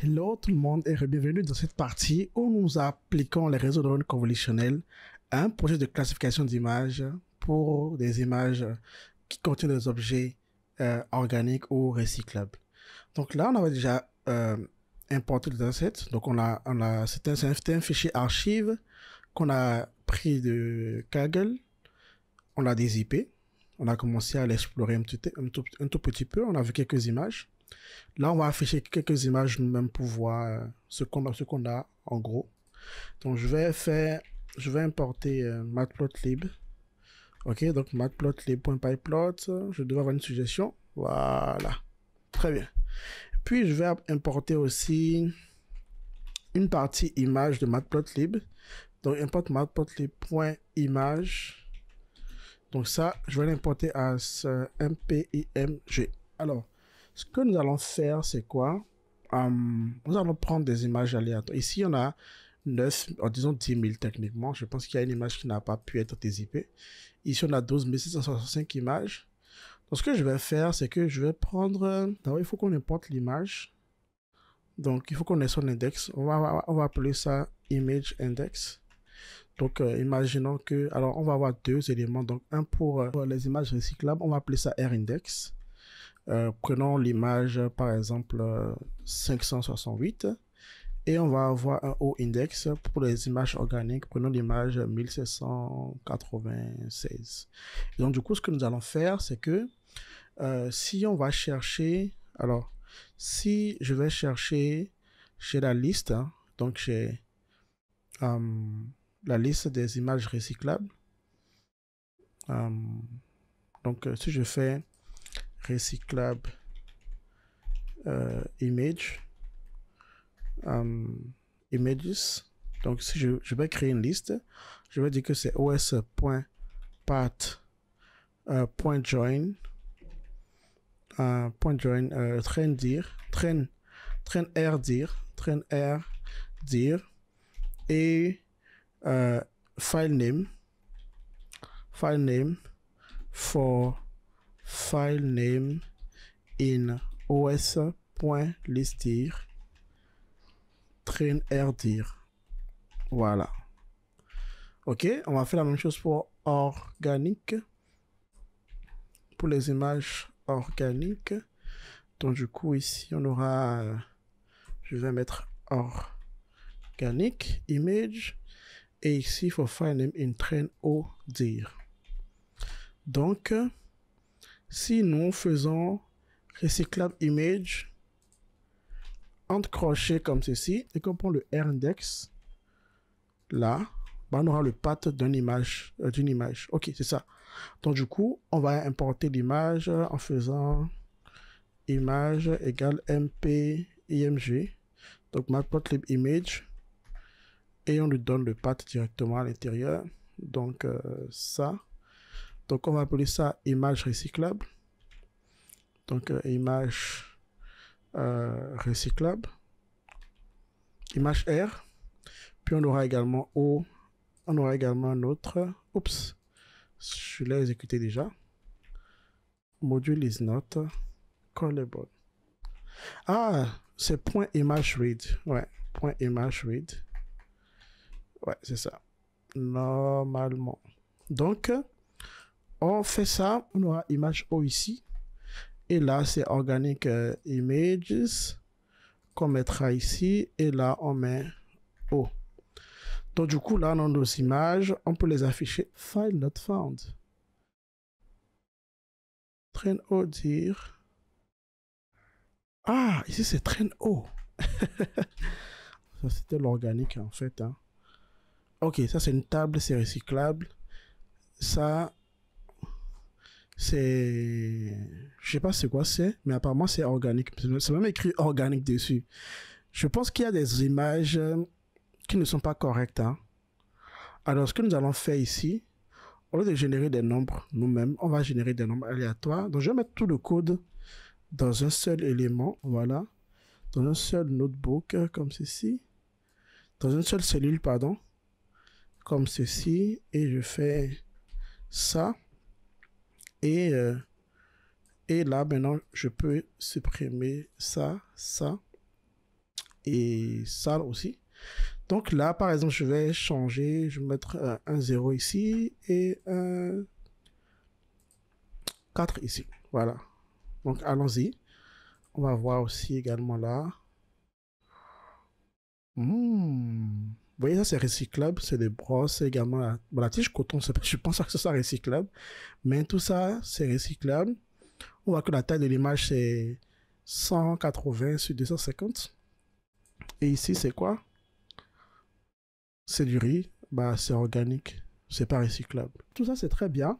Hello tout le monde et bienvenue dans cette partie où nous appliquons les réseaux de neurones convolutionnels à un projet de classification d'images pour des images qui contiennent des objets euh, organiques ou recyclables. Donc là, on avait déjà euh, importé le dataset, Donc on a, on a c'est un, fichier archive qu'on a pris de Kaggle. On l'a IP, on a commencé à l'explorer un, tout, un tout petit peu. On a vu quelques images. Là, on va afficher quelques images nous-mêmes pour voir euh, ce qu'on a, en gros. Donc, je vais faire, je vais importer euh, matplotlib. Ok, donc matplotlib.pyplot. Je devrais avoir une suggestion. Voilà. Très bien. Puis, je vais importer aussi une partie image de matplotlib. Donc, importe matplotlib.image donc ça, je vais l'importer à ce MPIMG. Alors, ce que nous allons faire, c'est quoi hum, Nous allons prendre des images aléatoires. Ici, on a 9, disons 10 000 techniquement. Je pense qu'il y a une image qui n'a pas pu être dézipée. Ici, on a 12 665 images. Donc, ce que je vais faire, c'est que je vais prendre... D'abord, il faut qu'on importe l'image. Donc, il faut qu'on ait son index. on va appeler ça image index. Donc, euh, imaginons que, alors, on va avoir deux éléments. Donc, un pour, euh, les images recyclables, on va appeler ça R-index. Euh, prenons l'image, par exemple, 568. Et on va avoir un o index pour les images organiques. Prenons l'image 1796. donc, du coup, ce que nous allons faire, c'est que si on va chercher, alors, si je vais chercher chez la liste, hein, donc chez la liste des images recyclables. Euh, donc, euh, si je fais recyclable euh, image, images, donc si je, vais créer une liste, je vais dire que c'est os. point join point join train dire train train r dire train r et euh, file name file name for file name in os.listir train rdir voilà ok on va faire la même chose pour organique pour les images organiques donc du coup ici on aura euh, je vais mettre organique image et ici, il faut faire une, train traîne au dire. Donc, si nous faisons recyclable image, entre crochets comme ceci, et qu'on prend le R-index, là, bah, on aura le path d'une image, euh, d'une image. Ok, c'est ça. Donc du coup, on va importer l'image en faisant image égale mp img. Donc matplotlib image et on lui donne le path directement à l'intérieur. Donc euh, ça, donc on va appeler ça image recyclable. Donc euh, image euh, recyclable, image R. Puis on aura également O, on aura également un autre. Oups, je l'ai exécuté déjà. Module is not callable. Ah, c'est point image read. Ouais, point image read. Ouais, c'est ça. Normalement. Donc, on fait ça. On aura image o ici. Et là, c'est organic euh, images qu'on mettra ici. Et là, on met o Donc, du coup, là, dans nos images, on peut les afficher. File not found. Train o dire. Ah, ici, c'est train o ça, c'était l'organique, en fait. Hein. Ok, ça c'est une table, c'est recyclable. Ça, c'est... Je sais pas c'est quoi c'est, mais apparemment c'est organique. C'est même écrit organique dessus. Je pense qu'il y a des images euh, qui ne sont pas correctes. Hein. Alors ce que nous allons faire ici, au lieu de générer des nombres nous-mêmes, on va générer des nombres aléatoires. Donc je vais mettre tout le code dans un seul élément, voilà. Dans un seul notebook, euh, comme ceci. Dans une seule cellule, pardon comme ceci et je fais ça. Et, euh, et là, maintenant, je peux supprimer ça, ça et ça aussi. Donc là, par exemple, je vais changer, je vais mettre euh, un 0 ici et un 4 ici. Voilà. Donc allons-y. On va voir aussi également là. Hmm voyez, ça, c'est recyclable. C'est des brosses également. La, tige coton, je pense que ce soit recyclable. Mais tout ça, c'est recyclable. On voit que la taille de l'image, c'est 180 sur 250. Et ici, c'est quoi C'est du riz. Bah, c'est organique. C'est pas recyclable. Tout ça, c'est très bien.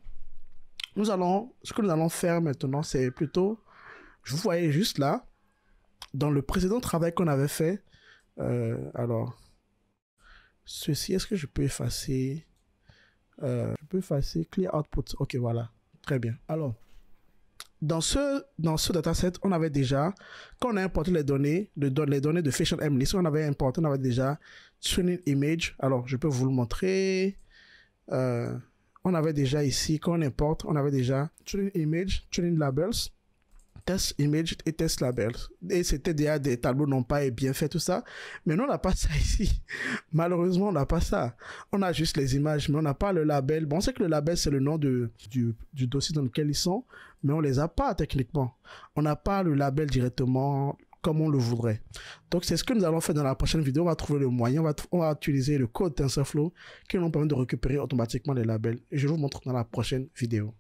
Nous allons, ce que nous allons faire maintenant, c'est plutôt, je vous voyais juste là, dans le précédent travail qu'on avait fait, euh, alors, ceci, est-ce que je peux effacer euh, Je peux effacer clear output. Ok, voilà. Très bien. Alors, dans ce, dans ce dataset, on avait déjà, quand on a importé les données, de, les données de Facial mnist on avait importé, on avait déjà Tuning Image. Alors, je peux vous le montrer. Euh, on avait déjà ici, quand on importe, on avait déjà Tuning Image, Tuning Labels test image et test label. Et c'était déjà des tableaux non pas et bien fait, tout ça. Mais nous, on n'a pas ça ici. Malheureusement, on n'a pas ça. On a juste les images, mais on n'a pas le label. Bon, on sait que le label, c'est le nom de, du, dossier dans lequel ils sont, mais on les a pas techniquement. On n'a pas le label directement comme on le voudrait. Donc, c'est ce que nous allons faire dans la prochaine vidéo. On va trouver le moyen, on va, on va utiliser le code TensorFlow qui nous permet de récupérer automatiquement les labels. Et je vous montre dans la prochaine vidéo.